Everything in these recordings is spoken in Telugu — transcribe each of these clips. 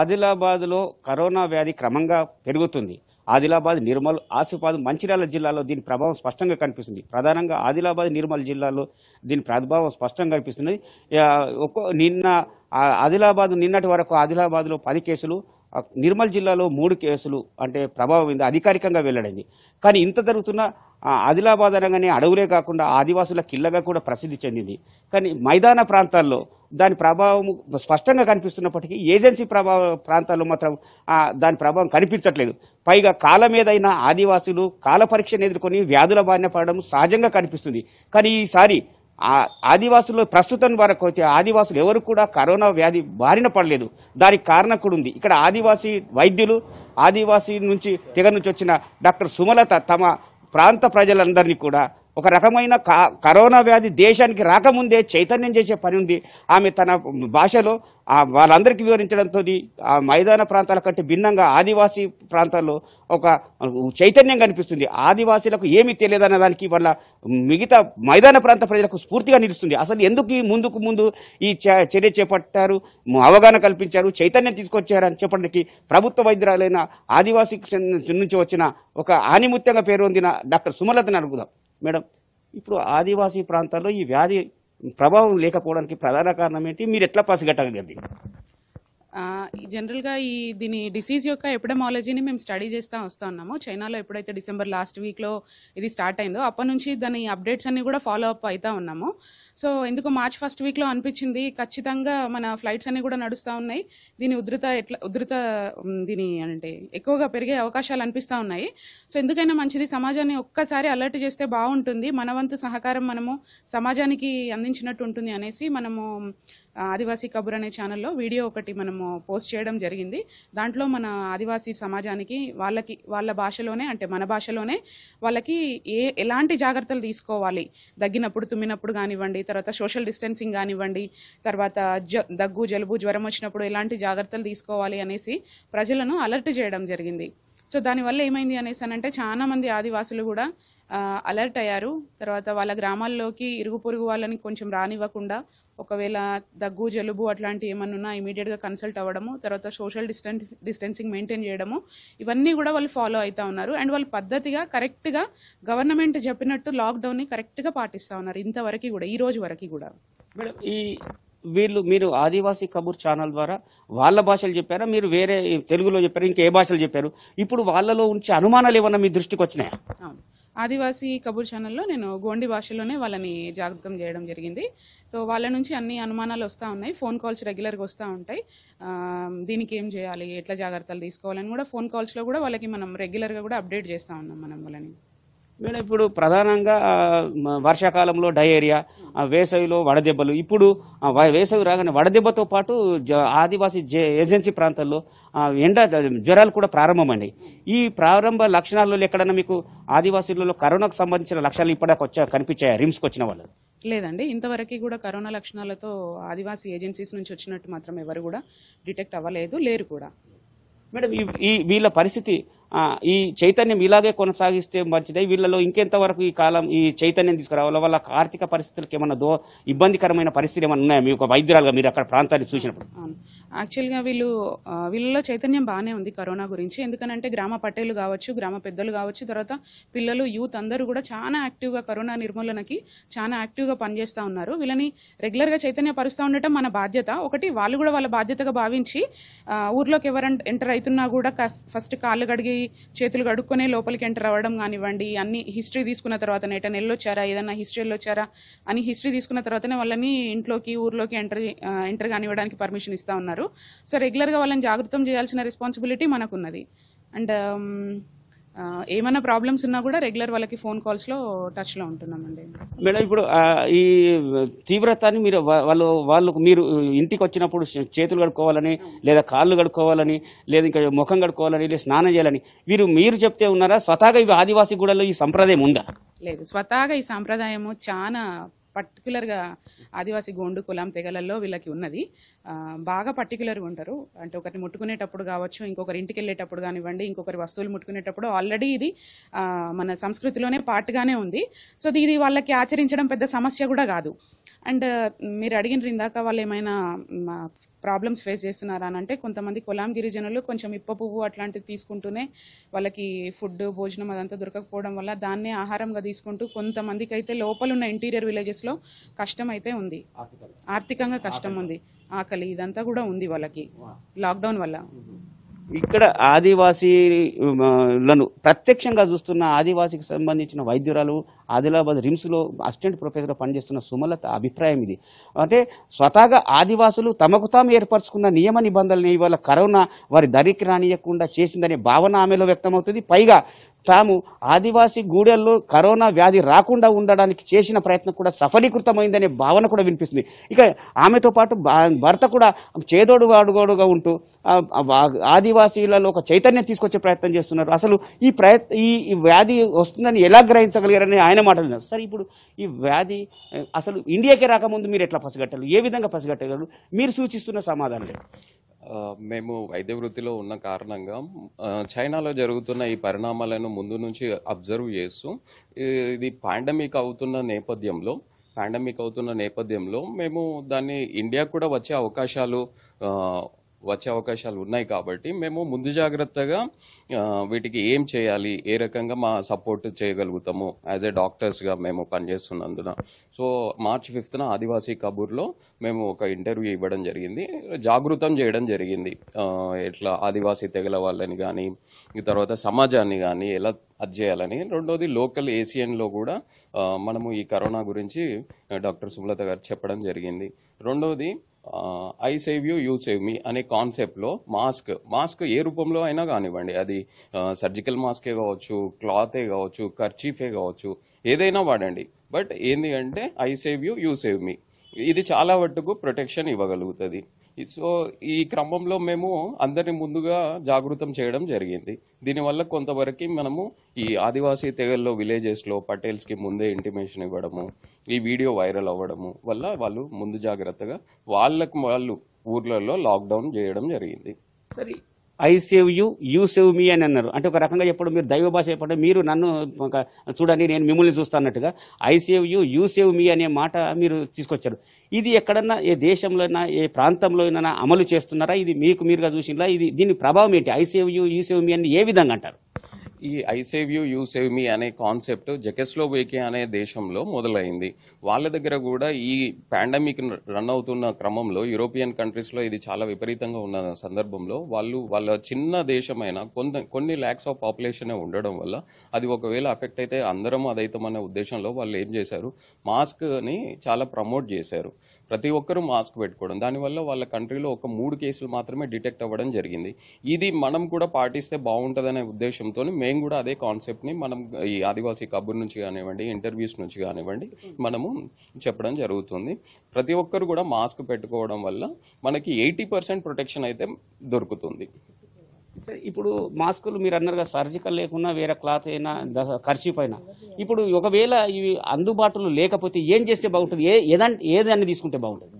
ఆదిలాబాద్లో కరోనా వ్యాధి క్రమంగా పెరుగుతుంది ఆదిలాబాద్ నిర్మల్ ఆసిఫాబాద్ మంచిర్యాల జిల్లాలో దీని ప్రభావం స్పష్టంగా కనిపిస్తుంది ప్రధానంగా ఆదిలాబాద్ నిర్మల్ జిల్లాలో దీని ప్రభావం స్పష్టంగా కనిపిస్తున్నది ఒక్కో నిన్న ఆదిలాబాద్ నిన్నటి వరకు ఆదిలాబాద్లో పది కేసులు నిర్మల్ జిల్లాలో మూడు కేసులు అంటే ప్రభావం ఉంది అధికారికంగా వెల్లడైంది కానీ ఇంత జరుగుతున్న ఆదిలాబాద్ అనగానే అడవులే కాకుండా ఆదివాసుల కిల్లగా కూడా ప్రసిద్ధి చెందింది కానీ మైదాన ప్రాంతాల్లో దాని ప్రభావం స్పష్టంగా కనిపిస్తున్నప్పటికీ ఏజెన్సీ ప్రభావ ప్రాంతాల్లో మాత్రం దాని ప్రభావం కనిపించట్లేదు పైగా కాలం ఏదైనా ఆదివాసులు కాల పరీక్షను ఎదుర్కొని వ్యాధుల బారిన పడడం సహజంగా కనిపిస్తుంది కానీ ఈసారి ఆదివాసుల్లో ప్రస్తుతం వరకు అయితే ఆదివాసులు ఎవరు కూడా కరోనా వ్యాధి బారిన పడలేదు దానికి కారణం కూడా ఉంది ఇక్కడ ఆదివాసీ వైద్యులు ఆదివాసీ నుంచి తెగ నుంచి వచ్చిన డాక్టర్ సుమలత తమ ప్రాంత ప్రజలందరినీ కూడా ఒక రకమైన కరోనా వ్యాధి దేశానికి రాకముందే చైతన్యం చేసే పని ఉంది ఆమె తన భాషలో వాళ్ళందరికీ వివరించడంతో ఆ మైదాన ప్రాంతాల కంటే భిన్నంగా ఆదివాసీ ప్రాంతాల్లో ఒక చైతన్యం కనిపిస్తుంది ఆదివాసీలకు తెలియదు తెలియదన్న దానికి వాళ్ళ మిగతా మైదాన ప్రాంత ప్రజలకు స్ఫూర్తిగా నిలుస్తుంది అసలు ఎందుకు ఈ ముందుకు ముందు ఈ చర్య చేపట్టారు అవగాహన కల్పించారు చైతన్యం తీసుకొచ్చారని చెప్పడానికి ప్రభుత్వ వైద్యురాలైన ఆదివాసీ నుంచి వచ్చిన ఒక ఆనిముత్యంగా పేరొందిన డాక్టర్ సుమలతను అడుగుదాం మేడం ఇప్పుడు ఆదివాసీ ప్రాంతాల్లో ఈ వ్యాధి ప్రభావం లేకపోవడానికి ప్రధాన కారణం ఏంటి మీరు ఎట్లా పసిగట్టగలిగింది జనరల్గా ఈ దీని డిసీజ్ యొక్క ఎపిడమాలజీని మేము స్టడీ చేస్తూ వస్తూ ఉన్నాము చైనాలో ఎప్పుడైతే డిసెంబర్ లాస్ట్ వీక్లో ఇది స్టార్ట్ అయిందో అప్పటి నుంచి దాని అప్డేట్స్ అన్నీ కూడా ఫాలో అప్ అవుతూ ఉన్నాము సో ఎందుకు మార్చ్ ఫస్ట్ వీక్లో అనిపించింది ఖచ్చితంగా మన ఫ్లైట్స్ అన్నీ కూడా నడుస్తూ ఉన్నాయి దీని ఉధృత ఎట్లా ఉధృత దీని అంటే ఎక్కువగా పెరిగే అవకాశాలు అనిపిస్తూ ఉన్నాయి సో ఎందుకైనా మంచిది సమాజాన్ని ఒక్కసారి అలర్ట్ చేస్తే బాగుంటుంది మన వంతు సహకారం మనము సమాజానికి అందించినట్టు ఉంటుంది అనేసి మనము ఆదివాసీ కబుర్ అనే ఛానల్లో వీడియో ఒకటి మనము పోస్ట్ చేయడం జరిగింది దాంట్లో మన ఆదివాసీ సమాజానికి వాళ్ళకి వాళ్ళ భాషలోనే అంటే మన భాషలోనే వాళ్ళకి ఏ ఎలాంటి జాగ్రత్తలు తీసుకోవాలి దగ్గినప్పుడు తుమ్మినప్పుడు కానివ్వండి తర్వాత సోషల్ డిస్టెన్సింగ్ కానివ్వండి తర్వాత జ దగ్గు జలుబు జ్వరం వచ్చినప్పుడు ఎలాంటి జాగ్రత్తలు తీసుకోవాలి అనేసి ప్రజలను అలర్ట్ చేయడం జరిగింది సో దానివల్ల ఏమైంది అనేసి అంటే చాలా మంది ఆదివాసులు కూడా అలర్ట్ అయ్యారు తర్వాత వాళ్ళ గ్రామాల్లోకి ఇరుగు పొరుగు వాళ్ళని కొంచెం రానివ్వకుండా ఒకవేళ దగ్గు జలుబు అట్లాంటివి ఏమన్నా ఇమీడియట్గా కన్సల్ట్ అవ్వడము తర్వాత సోషల్ డిస్టెన్స్ డిస్టెన్సింగ్ మెయింటైన్ చేయడము ఇవన్నీ కూడా వాళ్ళు ఫాలో అవుతూ ఉన్నారు అండ్ వాళ్ళు పద్ధతిగా కరెక్ట్గా గవర్నమెంట్ చెప్పినట్టు లాక్డౌన్ని కరెక్ట్గా పాటిస్తూ ఉన్నారు ఇంతవరకు కూడా ఈ రోజు వరకు కూడా మేడం ఈ వీళ్ళు మీరు ఆదివాసీ కబూర్ ఛానల్ ద్వారా వాళ్ళ భాషలు చెప్పారా మీరు వేరే తెలుగులో చెప్పారు ఇంకే భాషలు చెప్పారు ఇప్పుడు వాళ్ళలో ఉంచే అనుమానాలు ఏమన్నా మీ దృష్టికి వచ్చినాయా ఆదివాసీ కబూర్ ఛానల్లో నేను గోండి భాషలోనే వాళ్ళని జాగృతం చేయడం జరిగింది సో వాళ్ళ నుంచి అన్ని అనుమానాలు వస్తూ ఉన్నాయి ఫోన్ కాల్స్ రెగ్యులర్గా వస్తూ ఉంటాయి దీనికి ఏం చేయాలి ఎట్లా జాగ్రత్తలు తీసుకోవాలని కూడా ఫోన్ కాల్స్లో కూడా వాళ్ళకి మనం రెగ్యులర్గా కూడా అప్డేట్ చేస్తూ ఉన్నాం మనం వాళ్ళని మేడం ఇప్పుడు ప్రధానంగా వర్షాకాలంలో డయేరియా వేసవిలో వడదెబ్బలు ఇప్పుడు వేసవి రాగానే వడదెబ్బతో పాటు ఆదివాసీ ఏజెన్సీ ప్రాంతాల్లో ఎండ జ్వరాలు కూడా ప్రారంభమండి ఈ ప్రారంభ లక్షణాల్లో ఎక్కడన్నా మీకు ఆదివాసీలలో కరోనాకు సంబంధించిన లక్షణాలు ఇప్పటికి వచ్చా కనిపించాయా రిమ్స్కి వచ్చిన వాళ్ళు లేదండి ఇంతవరకు కూడా కరోనా లక్షణాలతో ఆదివాసీ ఏజెన్సీస్ నుంచి వచ్చినట్టు మాత్రం ఎవరు కూడా డిటెక్ట్ అవ్వలేదు లేరు కూడా మేడం ఈ వీళ్ళ పరిస్థితి ఈ చైతన్యం ఇలాగే కొనసాగిస్తే మంచిదే వీళ్ళలో ఇంకెంతవరకు ఈ కాలం ఈ చైతన్యం తీసుకురావాలో వాళ్ళ ఆర్థిక పరిస్థితులకు ఏమన్నా దో ఇబ్బందికరమైన పరిస్థితి ఏమన్నా ఉన్నాయా మీ ఒక వైద్యురాలుగా మీరు అక్కడ ప్రాంతాన్ని చూసినప్పుడు యాక్చువల్గా వీళ్ళు వీళ్ళలో చైతన్యం బాగానే ఉంది కరోనా గురించి ఎందుకనంటే గ్రామ పట్టేలు కావచ్చు గ్రామ పెద్దలు కావచ్చు తర్వాత పిల్లలు యూత్ అందరూ కూడా చాలా యాక్టివ్గా కరోనా నిర్మూలనకి చాలా యాక్టివ్గా పనిచేస్తూ ఉన్నారు వీళ్ళని రెగ్యులర్గా చైతన్య పరుస్తూ ఉండటం మన బాధ్యత ఒకటి వాళ్ళు కూడా వాళ్ళ బాధ్యతగా భావించి ఊర్లోకి ఎవరంటే ఎంటర్ అవుతున్నా కూడా ఫస్ట్ కాళ్ళు కడిగి చేతులు కడుక్కునే లోపలికి ఎంటర్ అవ్వడం కానివ్వండి అన్ని హిస్టరీ తీసుకున్న తర్వాత ఎటైనా వచ్చారా ఏదైనా హిస్టరీలో వచ్చారా అని హిస్టరీ తీసుకున్న తర్వాతనే వాళ్ళని ఇంట్లోకి ఊర్లోకి ఎంటర్ ఎంటర్ కానివ్వడానికి పర్మిషన్ ఇస్తూ ఉన్నారు సో రెగ్యులర్గా వాళ్ళని జాగ్రత్తం చేయాల్సిన రెస్పాన్సిబిలిటీ మనకున్నది అండ్ um, ఏమైనా ప్రాబ్లమ్స్ ఉన్నా కూడా రెగ్యులర్ వాళ్ళకి ఫోన్ కాల్స్లో టచ్లో ఉంటున్నామండి మేడం ఇప్పుడు ఈ తీవ్రతని మీరు వాళ్ళు వాళ్ళు మీరు ఇంటికి వచ్చినప్పుడు చేతులు కడుక్కోవాలని లేదా కాళ్ళు కడుక్కోవాలని లేదా ఇంకా ముఖం కడుక్కోవాలని లేదా స్నానం చేయాలని వీరు మీరు చెప్తే ఉన్నారా స్వతహాగా ఇవి ఆదివాసీ గూడలో ఈ సంప్రదాయం ఉందా లేదు స్వతహాగా ఈ సంప్రదాయము చాలా పర్టికులర్గా ఆదివాసి గోండు కులాం తెగలల్లో వీళ్ళకి ఉన్నది బాగా పర్టికులర్గా ఉంటారు అంటే ఒకరిని ముట్టుకునేటప్పుడు కావచ్చు ఇంకొకరి ఇంటికి వెళ్ళేటప్పుడు కానివ్వండి ఇంకొకరి వస్తువులు ముట్టుకునేటప్పుడు ఆల్రెడీ ఇది మన సంస్కృతిలోనే పార్ట్గానే ఉంది సో ఇది వాళ్ళకి ఆచరించడం పెద్ద సమస్య కూడా కాదు అండ్ మీరు అడిగిన ఇందాక వాళ్ళు ఏమైనా ప్రాబ్లమ్స్ ఫేస్ చేస్తున్నారా అని అంటే కొంతమంది కొలాం గిరిజనులు కొంచెం ఇప్ప పువ్వు అట్లాంటివి తీసుకుంటూనే వాళ్ళకి ఫుడ్ భోజనం అదంతా దొరకకపోవడం వల్ల దాన్నే ఆహారంగా తీసుకుంటూ కొంతమందికి అయితే లోపల ఉన్న ఇంటీరియర్ విలేజెస్లో కష్టం అయితే ఉంది ఆర్థికంగా కష్టం ఉంది ఆకలి ఇదంతా కూడా ఉంది వాళ్ళకి లాక్డౌన్ వల్ల ఇక్కడ ఆదివాసీలను ప్రత్యక్షంగా చూస్తున్న ఆదివాసీకి సంబంధించిన వైద్యురాలు ఆదిలాబాద్ రిమ్స్లో అసిస్టెంట్ ప్రొఫెసర్గా పనిచేస్తున్న సుమలత అభిప్రాయం ఇది అంటే స్వతహాగా ఆదివాసులు తమకు తాము ఏర్పరచుకున్న నియమ నిబంధనలు ఇవాళ కరోనా వారి దరికి రానియకుండా చేసిందనే భావన ఆమెలో వ్యక్తమవుతుంది పైగా తాము ఆదివాసీ గూడెల్లో కరోనా వ్యాధి రాకుండా ఉండడానికి చేసిన ప్రయత్నం కూడా సఫలీకృతమైందనే భావన కూడా వినిపిస్తుంది ఇక ఆమెతో పాటు భర్త కూడా చేదోడు వాడుగోడుగా ఉంటూ ఆదివాసీలలో ఒక చైతన్యం తీసుకొచ్చే ప్రయత్నం చేస్తున్నారు అసలు ఈ ప్రయత్ ఈ వ్యాధి వస్తుందని ఎలా గ్రహించగలిగారని ఆయన మాట్లాడినారు సార్ ఇప్పుడు ఈ వ్యాధి అసలు ఇండియాకే రాకముందు మీరు ఎట్లా పసిగట్టాలి ఏ విధంగా పసిగట్టగలరు మీరు సూచిస్తున్న సమాధానం మేము వైద్య వృత్తిలో ఉన్న కారణంగా చైనాలో జరుగుతున్న ఈ పరిణామాలను ముందు నుంచి అబ్జర్వ్ చేస్తూ ఇది పాండమిక్ అవుతున్న నేపథ్యంలో పాండమిక్ అవుతున్న నేపథ్యంలో మేము దాన్ని ఇండియా కూడా వచ్చే అవకాశాలు వచ్చే అవకాశాలు ఉన్నాయి కాబట్టి మేము ముందు జాగ్రత్తగా వీటికి ఏం చేయాలి ఏ రకంగా మా సపోర్ట్ చేయగలుగుతాము యాజ్ ఏ డాక్టర్స్గా మేము పనిచేస్తున్నందున సో మార్చ్ ఫిఫ్త్న ఆదివాసీ కబూర్లో మేము ఒక ఇంటర్వ్యూ ఇవ్వడం జరిగింది జాగృతం చేయడం జరిగింది ఎట్లా ఆదివాసీ తెగల వాళ్ళని కానీ తర్వాత సమాజాన్ని కానీ ఎలా అది చేయాలని రెండోది లోకల్ ఏసియన్లో కూడా మనము ఈ కరోనా గురించి డాక్టర్ సుమలత గారు చెప్పడం జరిగింది రెండోది I save you you save me అనే కాన్సెప్ట్లో మాస్క్ మాస్క్ ఏ రూపంలో అయినా కానివ్వండి అది సర్జికల్ మాస్కే కావచ్చు క్లాతే కావచ్చు కర్చీఫే కావచ్చు ఏదైనా వాడండి బట్ ఏంటి అంటే I save you you save me ఇది చాలా మట్టుకు ప్రొటెక్షన్ ఇవ్వగలుగుతుంది సో ఈ క్రమంలో మేము అందరిని ముందుగా జాగృతం చేయడం జరిగింది దీనివల్ల కొంతవరకు మనము ఈ ఆదివాసీ తెగల్లో విలేజెస్లో పటేల్స్కి ముందే ఇంటిమేషన్ ఇవ్వడము ఈ వీడియో వైరల్ అవ్వడము వల్ల వాళ్ళు ముందు జాగ్రత్తగా వాళ్ళకు వాళ్ళు ఊర్లలో లాక్డౌన్ చేయడం జరిగింది సరే I save you you save me అని అన్నారు అంటే ఒక రకంగా చెప్పడం మీరు దైవ భాష చెప్పడం మీరు నన్ను చూడండి నేను మిమ్మల్ని చూస్తున్నట్టుగా I save you you save me అనే మాట మీరు తీసుకొచ్చారు ఇది ఎక్కడన్నా ఏ అయినా ఏ ప్రాంతంలోనైనా అమలు చేస్తున్నారా ఇది మీకు మీరుగా చూసినలా ఇది దీని ప్రభావం ఏంటి I save you you save me అని ఏ విధంగా అంటారు ఈ I save you you save me అనే కాన్సెప్ట్ జెకెస్లోవేకియా అనే దేశంలో మొదలైంది వాళ్ళ దగ్గర కూడా ఈ పాండమిక్ రన్ అవుతున్న క్రమంలో యూరోపియన్ కంట్రీస్లో ఇది చాలా విపరీతంగా ఉన్న సందర్భంలో వాళ్ళు వాళ్ళ చిన్న దేశమైన కొన్ని కొన్ని ల్యాక్స్ ఆఫ్ పాపులేషన్ ఉండడం వల్ల అది ఒకవేళ అఫెక్ట్ అయితే అందరం అదైతమనే ఉద్దేశంలో వాళ్ళు ఏం చేశారు మాస్క్ని చాలా ప్రమోట్ చేశారు ప్రతి ఒక్కరూ మాస్క్ పెట్టుకోవడం దానివల్ల వాళ్ళ కంట్రీలో ఒక మూడు కేసులు మాత్రమే డిటెక్ట్ అవ్వడం జరిగింది ఇది మనం కూడా పాటిస్తే బాగుంటుందనే ఉద్దేశంతో మేము మేము కూడా అదే కాన్సెప్ట్ని మనం ఈ ఆదివాసీ కబుర్ నుంచి కానివ్వండి ఇంటర్వ్యూస్ నుంచి కానివ్వండి మనము చెప్పడం జరుగుతుంది ప్రతి ఒక్కరు కూడా మాస్క్ పెట్టుకోవడం వల్ల మనకి ఎయిటీ పర్సెంట్ ప్రొటెక్షన్ అయితే దొరుకుతుంది ఇప్పుడు మాస్కులు మీరు అన్నారు కదా సర్జికల్ లేకున్నా వేరే క్లాత్ అయినా ఖర్చు అయినా ఇప్పుడు ఒకవేళ ఇవి అందుబాటులో లేకపోతే ఏం చేస్తే బాగుంటుంది ఏ ఏదంటే ఏదాన్ని తీసుకుంటే బాగుంటుంది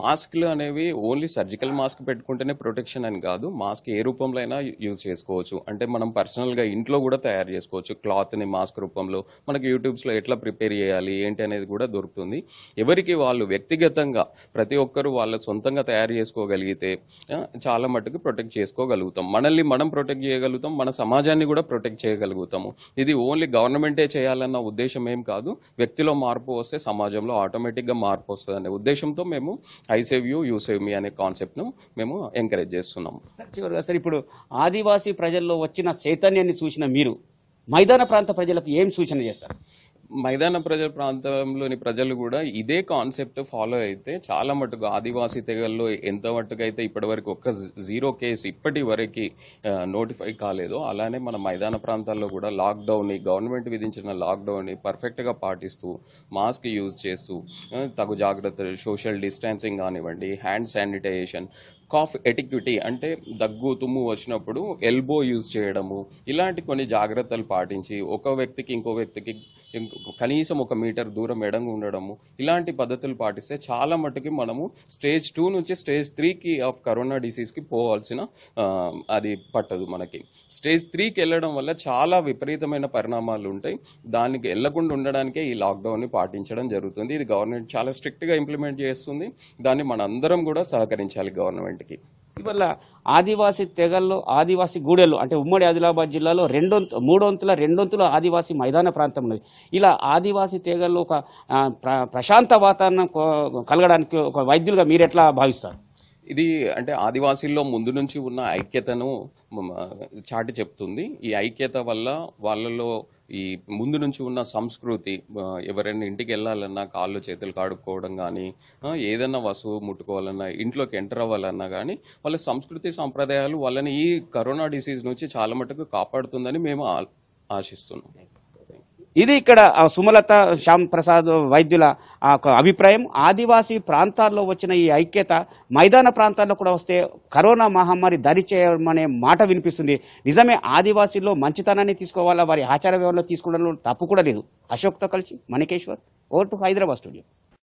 మాస్క్లు అనేవి ఓన్లీ సర్జికల్ మాస్క్ పెట్టుకుంటేనే ప్రొటెక్షన్ అని కాదు మాస్క్ ఏ రూపంలో అయినా యూజ్ చేసుకోవచ్చు అంటే మనం పర్సనల్గా ఇంట్లో కూడా తయారు చేసుకోవచ్చు క్లాత్ని మాస్క్ రూపంలో మనకి యూట్యూబ్స్లో ఎట్లా ప్రిపేర్ చేయాలి ఏంటి అనేది కూడా దొరుకుతుంది ఎవరికి వాళ్ళు వ్యక్తిగతంగా ప్రతి ఒక్కరు వాళ్ళ సొంతంగా తయారు చేసుకోగలిగితే చాలా మటుకు ప్రొటెక్ట్ చేసుకోగలుగుతాం మనల్ని మనం ప్రొటెక్ట్ చేయగలుగుతాం మన సమాజాన్ని కూడా ప్రొటెక్ట్ చేయగలుగుతాము ఇది ఓన్లీ గవర్నమెంటే చేయాలన్న ఉద్దేశం ఏం కాదు వ్యక్తిలో మార్పు వస్తే సమాజంలో ఆటోమేటిక్గా మార్పు వస్తుంది అనే ఉద్దేశంతో మేము I save you you save me అనే కాన్సెప్ట్ను మేము ఎంకరేజ్ చేస్తున్నాం చివరిగా సార్ ఇప్పుడు ఆదివాసీ ప్రజల్లో వచ్చిన చైతన్యాన్ని చూసిన మీరు మైదాన ప్రాంత ప్రజలకు ఏం సూచన చేస్తారు మైదాన ప్రజల ప్రాంతంలోని ప్రజలు కూడా ఇదే కాన్సెప్ట్ ఫాలో అయితే చాలా మటుకు ఆదివాసీ తెగల్లో ఎంత మటుకు అయితే ఇప్పటివరకు ఒక్క జీరో కేసు ఇప్పటి వరకు నోటిఫై కాలేదో అలానే మన మైదాన ప్రాంతాల్లో కూడా లాక్డౌన్ని గవర్నమెంట్ విధించిన లాక్డౌన్ని పర్ఫెక్ట్గా పాటిస్తూ మాస్క్ యూజ్ చేస్తూ తగు జాగ్రత్తలు సోషల్ డిస్టాన్సింగ్ కానివ్వండి హ్యాండ్ శానిటైజేషన్ కాఫ్ ఎటిక్యూటీ అంటే దగ్గు తుమ్ము వచ్చినప్పుడు ఎల్బో యూజ్ చేయడము ఇలాంటి కొన్ని జాగ్రత్తలు పాటించి ఒక వ్యక్తికి ఇంకో వ్యక్తికి కనీసం ఒక మీటర్ దూరం ఎడంగు ఉండడము ఇలాంటి పద్ధతులు పాటిస్తే చాలా మటుకి మనము స్టేజ్ టూ నుంచి స్టేజ్ త్రీకి ఆఫ్ కరోనా డిసీజ్కి పోవాల్సిన అది పట్టదు మనకి స్టేజ్ త్రీకి వెళ్ళడం వల్ల చాలా విపరీతమైన పరిణామాలు ఉంటాయి దానికి వెళ్లకుండా ఉండడానికే ఈ లాక్డౌన్ని పాటించడం జరుగుతుంది ఇది గవర్నమెంట్ చాలా స్ట్రిక్ట్గా ఇంప్లిమెంట్ చేస్తుంది దాన్ని మనందరం కూడా సహకరించాలి గవర్నమెంట్కి ఇవల్ల ఆదివాసీ తెగల్లో ఆదివాసీ గూడెలు అంటే ఉమ్మడి ఆదిలాబాద్ జిల్లాలో రెండొంతు మూడొంతుల రెండొంతుల ఆదివాసీ మైదాన ప్రాంతం ఉన్నది ఇలా ఆదివాసీ తెగల్లో ఒక ప్రశాంత వాతావరణం కలగడానికి ఒక వైద్యులుగా మీరు ఎట్లా భావిస్తారు ఇది అంటే ఆదివాసీల్లో ముందు నుంచి ఉన్న ఐక్యతను చాటి చెప్తుంది ఈ ఐక్యత వల్ల వాళ్ళలో ఈ ముందు నుంచి ఉన్న సంస్కృతి ఎవరైనా ఇంటికి వెళ్ళాలన్నా కాళ్ళు చేతులు కాడుకోవడం కానీ ఏదైనా వస్తువు ముట్టుకోవాలన్నా ఇంట్లోకి ఎంటర్ అవ్వాలన్నా కానీ వాళ్ళ సంస్కృతి సాంప్రదాయాలు వాళ్ళని ఈ కరోనా డిసీజ్ నుంచి చాలా మటుకు కాపాడుతుందని మేము ఆశిస్తున్నాం ఇది ఇక్కడ సుమలత శ్యామ్ ప్రసాద్ వైద్యుల అభిప్రాయం ఆదివాసీ ప్రాంతాల్లో వచ్చిన ఈ ఐక్యత మైదాన ప్రాంతాల్లో కూడా వస్తే కరోనా మహమ్మారి దరి చేయమనే మాట వినిపిస్తుంది నిజమే ఆదివాసీల్లో మంచితనాన్ని తీసుకోవాలా వారి ఆచార వ్యవహారంలో తీసుకోవడంలో తప్పు కూడా లేదు అశోక్తో కలిసి Manikeshwar over to Hyderabad studio